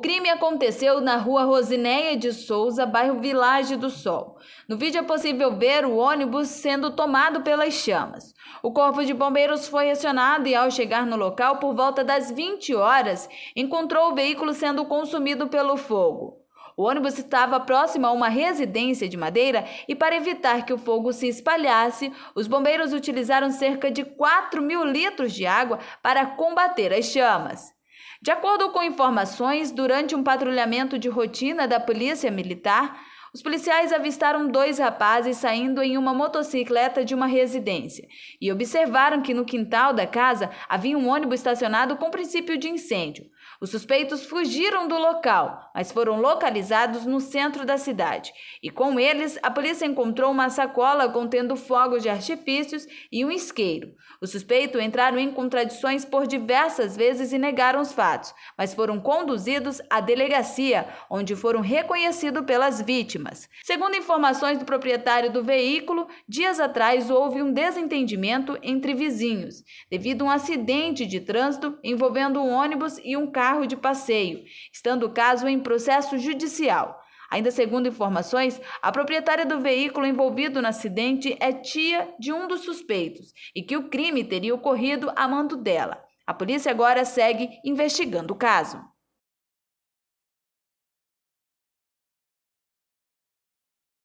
crime aconteceu na rua Rosinéia de Souza, bairro Village do Sol. No vídeo é possível ver o ônibus sendo tomado pelas chamas. O corpo de bombeiros foi acionado e, ao chegar no local, por volta das 20 horas, encontrou o veículo sendo consumido pelo fogo. O ônibus estava próximo a uma residência de madeira e, para evitar que o fogo se espalhasse, os bombeiros utilizaram cerca de 4 mil litros de água para combater as chamas. De acordo com informações, durante um patrulhamento de rotina da Polícia Militar, os policiais avistaram dois rapazes saindo em uma motocicleta de uma residência e observaram que no quintal da casa havia um ônibus estacionado com princípio de incêndio. Os suspeitos fugiram do local, mas foram localizados no centro da cidade. E com eles, a polícia encontrou uma sacola contendo fogos de artifícios e um isqueiro. Os suspeitos entraram em contradições por diversas vezes e negaram os fatos, mas foram conduzidos à delegacia, onde foram reconhecidos pelas vítimas vítimas. Segundo informações do proprietário do veículo, dias atrás houve um desentendimento entre vizinhos, devido a um acidente de trânsito envolvendo um ônibus e um carro de passeio, estando o caso em processo judicial. Ainda segundo informações, a proprietária do veículo envolvido no acidente é tia de um dos suspeitos e que o crime teria ocorrido a mando dela. A polícia agora segue investigando o caso.